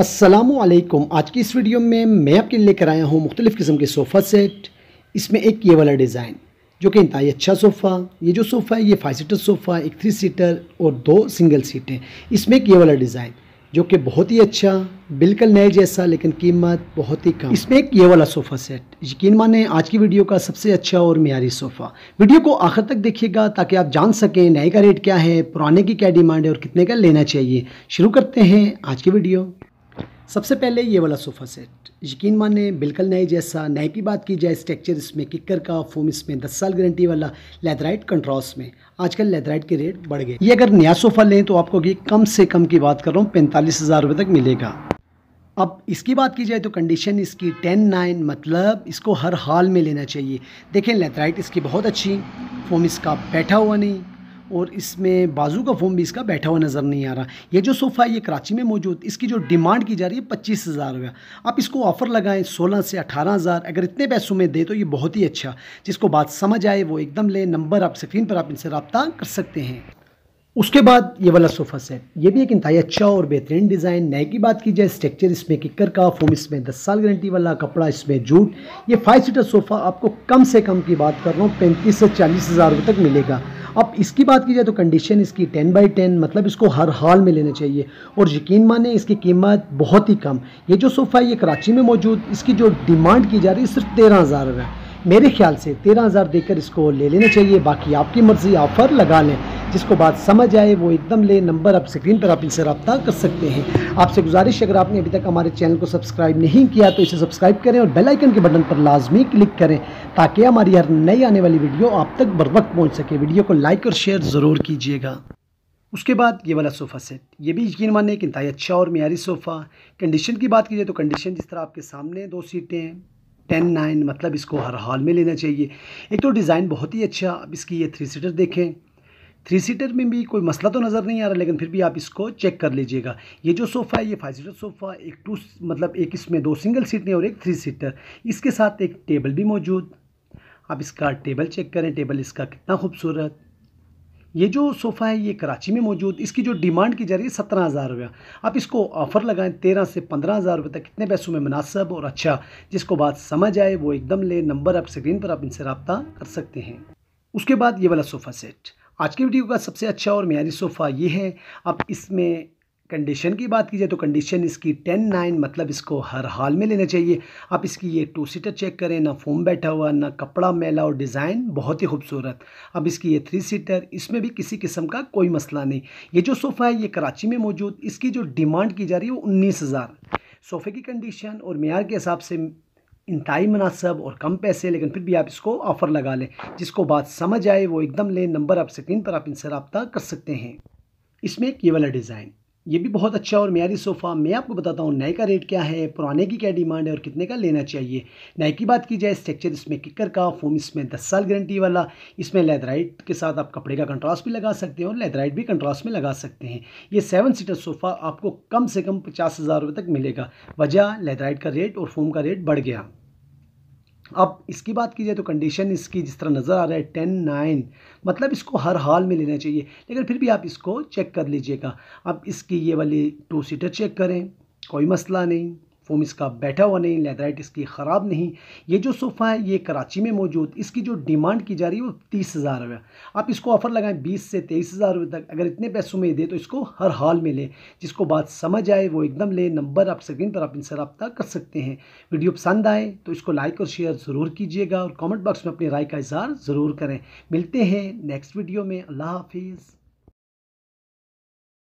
असलकुम आज की इस वीडियो में मैं आपके लिए लेकर आया हूँ मुख्तलिफ़ किस्म के सोफ़ा सेट इसमें एक ये वाला डिज़ाइन जो कि ही अच्छा सोफ़ा ये जो सोफ़ा है ये फाइव सीटर सोफ़ा एक थ्री सीटर और दो सिंगल सीटें इसमें एक ये वाला डिज़ाइन जो कि बहुत ही अच्छा बिल्कुल नए जैसा लेकिन कीमत बहुत ही कम इसमें एक ये वाला सोफ़ा सेट यकीन माने आज की वीडियो का सबसे अच्छा और मीरी सोफ़ा वीडियो को आखिर तक देखिएगा ताकि आप जान सकें नए का रेट क्या है पुराने की क्या डिमांड है और कितने का लेना चाहिए शुरू करते हैं आज की वीडियो सबसे पहले ये वाला सोफ़ा सेट यकीन माने बिल्कुल नए जैसा नए की बात की जाए स्ट्रक्चर इसमें किकर का फोम इसमें दस साल गारंटी वाला लेदराइट कंट्रास में आजकल लेदराइट के रेट बढ़ गए ये अगर नया सोफ़ा लें तो आपको ये कम से कम की बात कर रहा हूँ पैंतालीस हज़ार रुपये तक मिलेगा अब इसकी बात की जाए तो कंडीशन इसकी टेन नाइन मतलब इसको हर हाल में लेना चाहिए देखें लेदराइट इसकी बहुत अच्छी फोम इसका बैठा हुआ नहीं और इसमें बाजू का फ़ोम भी इसका बैठा हुआ नज़र नहीं आ रहा ये जो सोफ़ा है ये कराची में मौजूद इसकी जो डिमांड की जा रही है पच्चीस हज़ार रुपया आप इसको ऑफ़र लगाएं सोलह से अठारह हज़ार अगर इतने पैसों में दे तो ये बहुत ही अच्छा जिसको बात समझ आए वो एकदम ले नंबर आप स्क्रीन पर आप इनसे रबता कर सकते हैं उसके बाद ये वाला सोफ़ा सेट ये भी एक इंतहाई अच्छा और बेहतरीन डिज़ाइन नए की बात की जाए स्ट्रक्चर इसमें किकर का फोम इसमें दस साल गारंटी वाला कपड़ा इसमें जूट ये फाइव सीटर सोफ़ा आपको कम से कम की बात कर रहा हूँ पैंतीस से चालीस हज़ार रुपये तक मिलेगा अब इसकी बात की जाए तो कंडीशन इसकी टेन बाई टेन मतलब इसको हर हाल में लेना चाहिए और यकीन माने इसकी कीमत बहुत ही कम ये जो सोफ़ा है ये कराची में मौजूद इसकी जो डिमांड की जा रही है सिर्फ तेरह हज़ार है मेरे ख्याल से तेरह हज़ार देकर इसको ले लेना चाहिए बाकी आपकी मर्ज़ी ऑफर लगा लें जिसको बात समझ आए वो एकदम ले नंबर आप स्क्रीन पर आप इनसे रब्ता कर सकते हैं आपसे गुजारिश अगर आपने अभी तक हमारे चैनल को सब्सक्राइब नहीं किया तो इसे सब्सक्राइब करें और बेलाइकन के बटन पर लाजमी क्लिक करें ताकि हमारी हर नई आने वाली वीडियो आप तक बर वक्त पहुँच सके वीडियो को लाइक और शेयर ज़रूर कीजिएगा उसके बाद ये वाला सोफ़ा सेट ये भी यकीन माने कि इतना अच्छा और मीरी सोफ़ा कंडीशन की बात की जाए तो कंडीशन जिस तरह आपके सामने दो सीटें टेन नाइन मतलब इसको हर हाल में लेना चाहिए एक तो डिज़ाइन बहुत ही अच्छा अब इसकी ये थ्री सीटर देखें थ्री सीटर में भी कोई मसला तो नज़र नहीं आ रहा लेकिन फिर भी आप इसको चेक कर लीजिएगा ये जो सोफ़ा है ये फाइव सीटर सोफ़ा एक टू मतलब एक इसमें दो सिंगल सीट नहीं और एक थ्री सीटर इसके साथ एक टेबल भी मौजूद आप इसका टेबल चेक करें टेबल इसका कितना खूबसूरत ये जो सोफ़ा है ये कराची में मौजूद इसकी जो डिमांड की जा रही है सत्रह हज़ार रुपया आप इसको ऑफ़र लगाएं तेरह से पंद्रह हज़ार रुपये तक कितने पैसों में मुनासब और अच्छा जिसको बात समझ आए वो एकदम ले नंबर आप स्क्रीन पर आप इनसे रबता कर सकते हैं उसके बाद ये वाला सोफ़ा सेट आज के वीडियो का सबसे अच्छा और मैारी सोफ़ा ये है अब इसमें कंडीशन की बात की जाए तो कंडीशन इसकी टेन नाइन मतलब इसको हर हाल में लेना चाहिए आप इसकी ये टू सीटर चेक करें ना फोम बैठा हुआ ना कपड़ा मेला और डिज़ाइन बहुत ही खूबसूरत अब इसकी ये थ्री सीटर इसमें भी किसी किस्म का कोई मसला नहीं ये जो सोफ़ा है ये कराची में मौजूद इसकी जो डिमांड की जा रही है वो उन्नीस हज़ार सोफ़े की कंडीशन और मैार के हिसाब से इंतई मुनासब और कम पैसे लेकिन फिर भी आप इसको ऑफ़र लगा लें जिसको बात समझ आए वो एकदम लें नंबर आप स्क्रीन पर आप इनसे रबता कर सकते हैं इसमें एक ये वाला डिज़ाइन ये भी बहुत अच्छा और मीरी सोफ़ा मैं आपको बताता हूँ नए का रेट क्या है पुराने की क्या डिमांड है और कितने का लेना चाहिए नए की बात की जाए स्ट्रक्चर इसमें किकर का फोम इसमें दस साल गारंटी वाला इसमें लेदराइट के साथ आप कपड़े का कंट्रास्ट भी लगा सकते हैं और लेदराइट भी कंट्रास्ट में लगा सकते हैं ये सेवन सीटर सोफ़ा आपको कम से कम पचास हज़ार रुपये तक मिलेगा वजह लेदराइट का रेट और फोम का रेट बढ़ गया अब इसकी बात की जाए तो कंडीशन इसकी जिस तरह नज़र आ रहा है टेन नाइन मतलब इसको हर हाल में लेना चाहिए लेकिन फिर भी आप इसको चेक कर लीजिएगा अब इसकी ये वाली टू सीटर चेक करें कोई मसला नहीं फोम इसका बैठा हुआ नहीं लेदराइट इसकी ख़राब नहीं ये जो सोफ़ा है ये कराची में मौजूद इसकी जो डिमांड की जा रही है वो तीस हज़ार रुपये आप इसको ऑफ़र लगाएं बीस से तेईस हज़ार रुपये तक अगर इतने पैसों में दे तो इसको हर हाल में लें जिसको बात समझ आए वो एकदम लें नंबर आप स्क्रीन पर आप इनसे रब्ता कर सकते हैं वीडियो पसंद आए तो इसको लाइक और शेयर ज़रूर कीजिएगा और कॉमेंट बॉक्स में अपनी राय का इजहार ज़रूर करें मिलते हैं नेक्स्ट वीडियो में अल्लाह हाफिज़